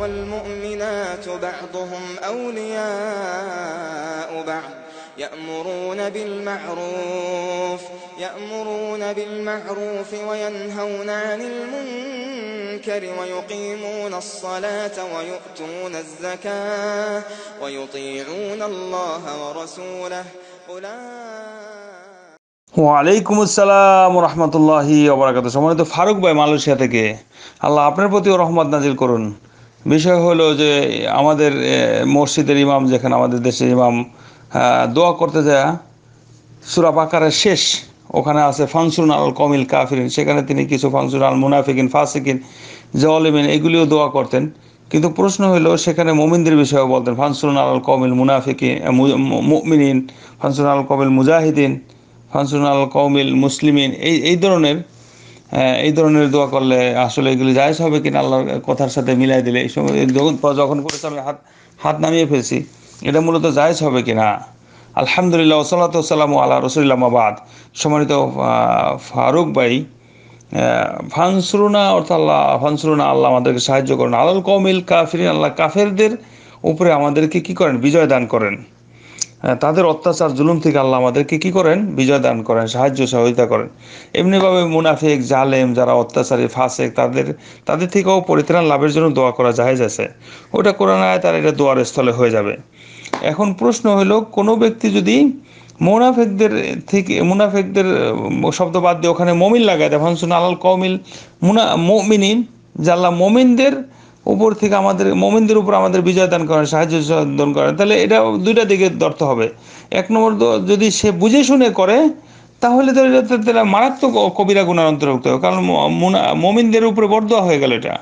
والمؤمنات بعضهم أولياء بعض يأمرون بالمعروف يأمرون بالمعروف وينهون عن المنكر ويقيمون الصلاة ويؤتون الزكاة ويطيعون الله ورسوله أولئك ওয়ালাইকুম আসসালাম রহমতুল্লাহি অবরাকাত সম্মানিত ফারুক ভাই মালয়েশিয়া থেকে আল্লাহ আপনার প্রতিও রহমত নাজিল করুন বিষয় হলো যে আমাদের মসজিদের ইমাম যেখানে আমাদের দেশের ইমাম দোয়া করতে যায় সুরা আকারের শেষ ওখানে আছে ফাংসুন আল কমিল কাফিরিন সেখানে তিনি কিছু ফাংসুন আল মুনাফিকিন ফাসিকিন জলিমিন এগুলিও দোয়া করতেন কিন্তু প্রশ্ন হলো সেখানে মোমিনদের বিষয়ে বলতেন ফানসুন আল কমিল মুনাফিকিন মুমিনিন ফানসুন আল কমিল মুজাহিদিন ফানসুন আল কমিল মুসলিমিন এই এই ধরনের এই ধরনের দোয়া করলে আসলে এগুলি জায়জ হবে কিনা আল্লাহর কথার সাথে মিলাই দিলে এই সময় যখন করেছে আমি হাত হাত নামিয়ে ফেলছি এটা মূলত জায়জ হবে কিনা আলহামদুলিল্লাহ ওসলাত সালাম আল্লাহ রসুল্লামাবাদ সম্মানিত ফারুক ভাই ফানসরুনা অর্থাৎ আল্লাহ ফানসরুনা আল্লাহ আমাদেরকে সাহায্য করেন আলাল কমিল কাফির আল্লাহ কাফেরদের উপরে আমাদেরকে কি করেন বিজয় দান করেন হ্যাঁ, তাদের অত্যাচার জুলুম থেকে আল্লাহ আমাদেরকে কি করেন বিজয় দান করেন সাহায্য সহযোগিতা করেন এমনিভাবে মুনাফিক জালেম যারা অত্যাচারী ফাঁসে তাদের তাদের থেকেও পরিত্রাণ লাভের জন্য দোয়া করা জাহেজ আছে ওটা কোরআন আয় তার এটা দোয়ার স্থলে হয়ে যাবে এখন প্রশ্ন হলো কোনো ব্যক্তি যদি মুনাফেকদের থেকে মুনাফেকদের শব্দ বাদ দিয়ে ওখানে মমিন লাগায় দেয় শুনে আলাল কৌমিল মুনা মমিনিন আল্লাহ মমিনদের উপর থেকে আমাদের মোমেনদের উপর আমাদের বিজয় দান করেন সাহায্য দান করেন তাহলে এটা দুইটা দিকে ধরতে হবে এক নম্বর যদি সে বুঝে শুনে করে তাহলে তো এটা মারাত্মক কবিরা গুণার অন্তর্ভুক্ত হবে কারণ মোমিনদের উপরে বরদোয়া হয়ে গেল এটা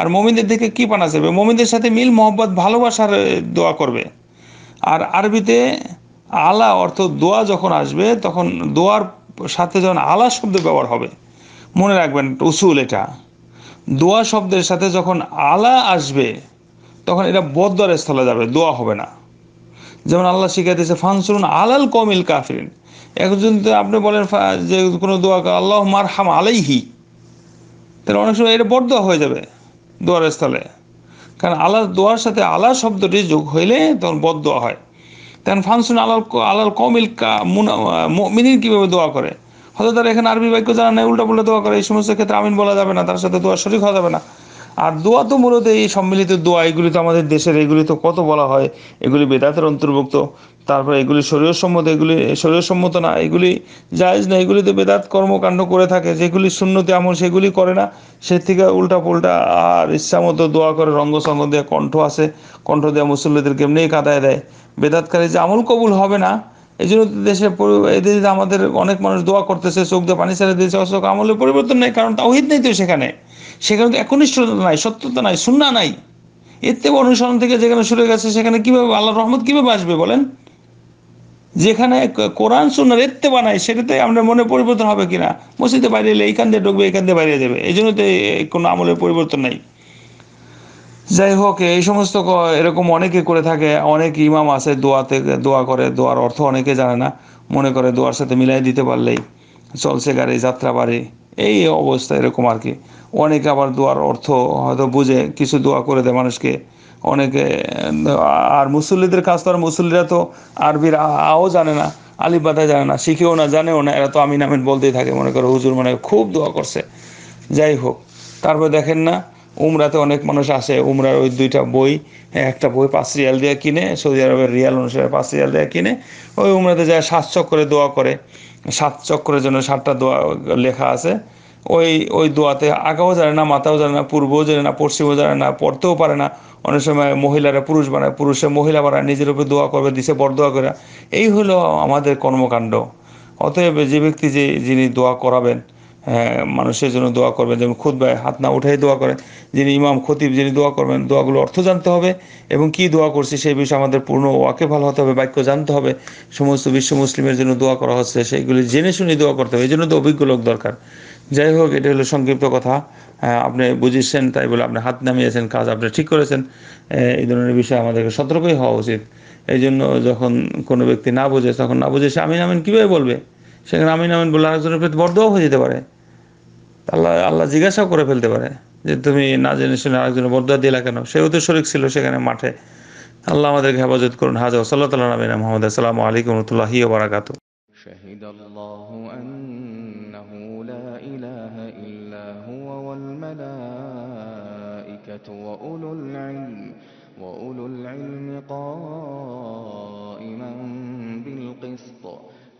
আর মোমিনদের দিকে কি পানা চাইবে মোমিনদের সাথে মিল মহব্বত ভালোবাসার দোয়া করবে আর আরবিতে আলা অর্থ দোয়া যখন আসবে তখন দোয়ার সাথে যখন আলা শব্দ ব্যবহার হবে মনে রাখবেন উসুল এটা দোয়া শব্দের সাথে যখন আলা আসবে তখন এটা বদর স্থলে যাবে দোয়া হবে না যেমন আল্লাহ শিখাইতেছে ফানসুরুন আলাল কমিল কাফিরিন একজন আপনি বলেন যে কোনো দোয়া আল্লাহ মার হাম আলাইহি তাহলে অনেক সময় এটা বদোয়া হয়ে যাবে দোয়ার স্থলে কারণ আল্লাহ দোয়ার সাথে আলা শব্দটি যোগ হইলে তখন বদোয়া হয় তখন ফানসুন আলাল আলাল কমিল কা মুনা মিনির কীভাবে দোয়া করে হয়তো তারা এখানে আরবি বাক্য জানা নেই উল্টা পুল্টা দোয়া করে এই সমস্ত ক্ষেত্রে আমিন বলা যাবে না তার সাথে দোয়া শরিক হওয়া যাবে না আর দোয়া তো মূলত এই সম্মিলিত দোয়া এগুলি তো আমাদের দেশের এগুলি তো কত বলা হয় এগুলি বেদাতের অন্তর্ভুক্ত তারপরে এগুলি শরীর সম্মত এগুলি শরীর সম্মত না এগুলি জায়জ না এগুলি তো বেদাত কর্মকাণ্ড করে থাকে যেগুলি শূন্যতে আমল সেগুলি করে না সে থেকে উল্টা পুল্টা আর ইচ্ছা মতো দোয়া করে রঙ্গসঙ্গ দিয়ে কণ্ঠ আসে কণ্ঠ দেওয়া মুসল্লিদেরকে এমনিই কাঁদায় দেয় বেদাতকারী যে আমল কবুল হবে না এই জন্য দেশে এদেশে আমাদের অনেক মানুষ দোয়া করতেছে চোখ দিয়ে পানি ছেড়ে দিয়েছে অশোক আমলে পরিবর্তন নেই কারণ তাওহিদ নেই তো সেখানে সেখানে তো একনিষ্ঠতা নাই সত্যতা নাই শূন্য নাই এর থেকে অনুসরণ থেকে যেখানে শুরু গেছে সেখানে কীভাবে আল্লাহ রহমত কীভাবে আসবে বলেন যেখানে কোরআন সুন্নার এত্তে বানায় সেটাতে আমরা মনে পরিবর্তন হবে কিনা মসজিদে বাইরে এলে এইখান দিয়ে ঢুকবে এইখান দিয়ে বাইরে যাবে এই জন্য তো কোনো আমলের পরিবর্তন নাই যাই হোক এই সমস্ত এরকম অনেকে করে থাকে অনেক ইমাম আছে দোয়াতে দোয়া করে দোয়ার অর্থ অনেকে জানে না মনে করে দোয়ার সাথে মিলাই দিতে পারলেই চলছে গাড়ি যাত্রা বাড়ি এই অবস্থা এরকম আর কি অনেকে আবার দোয়ার অর্থ হয়তো বুঝে কিছু দোয়া করে দেয় মানুষকে অনেকে আর মুসল্লিদের কাজ তো আর মুসল্লিরা তো আরবির আও জানে না আলিবাদা জানে না শিখেও না জানেও না এরা তো আমিন আমিন বলতেই থাকে মনে করে হুজুর মনে খুব দোয়া করছে যাই হোক তারপর দেখেন না উমরাতে অনেক মানুষ আসে উমরার ওই দুইটা বই একটা বই পাঁচ রিয়াল দিয়ে কিনে সৌদি আরবের রিয়াল অনুসারে পাঁচ রিয়াল দিয়ে কিনে ওই উমরাতে যায় সাত চক্করে দোয়া করে সাত চক্করের জন্য সাতটা দোয়া লেখা আছে ওই ওই দোয়াতে আগাও জানে না মাথাও জানে না পূর্বও জানে না পশ্চিমও জানে না পড়তেও পারে না অনেক সময় মহিলারা পুরুষ বানায় পুরুষে মহিলা বানায় নিজের উপরে দোয়া করবে দিশে বড় দোয়া করে এই হলো আমাদের কর্মকাণ্ড অতএব যে ব্যক্তি যে যিনি দোয়া করাবেন হ্যাঁ, মানুষের জন্য দোয়া করবেন যেমন খুদ্ায় হাত না উঠাই দোয়া করেন যিনি ইমাম খতিব যিনি দোয়া করবেন দোয়াগুলো অর্থ জানতে হবে এবং কি দোয়া করছি সেই বিষয়ে আমাদের পূর্ণ ওয়াকে ভালো হতে হবে বাক্য জানতে হবে সমস্ত বিশ্ব মুসলিমের জন্য দোয়া করা হচ্ছে সেইগুলি জেনে শুনে দোয়া করতে হবে এই জন্য তো অভিজ্ঞ লোক দরকার যাই হোক এটা হলো সংক্ষিপ্ত কথা হ্যাঁ, আপনি বুঝেছেন তাই বলে আপনি হাত নামিয়েছেন কাজ আপনি ঠিক করেছেন এই ধরনের বিষয়ে আমাদেরকে সতর্কই হওয়া উচিত এই জন্য যখন কোনো ব্যক্তি না বোঝে তখন না বুঝে সে আমিন আমিন কীভাবে বলবে সেখানে আমিন আমিন বললে আরেকজনের প্রতি বরদোয়া হয়ে যেতে পারে আল্লাহ আল্লাহ জিজ্ঞাসাও করে ফেলতে পারে যে তুমি না জেনে শুনে আরেকজনের বরদোয়া দিলা কেন সেও তো শরিক ছিল সেখানে মাঠে আল্লাহ আমাদেরকে হেফাজত করুন হাজা সাল্লাহ তাল্লাহ নবীন মোহাম্মদ আসসালামু আলাইকুম রহমতুল্লাহি বারাকাত شهد الله أنه لا إله إلا هو والملائكة وأولو العلم وأولو العلم قال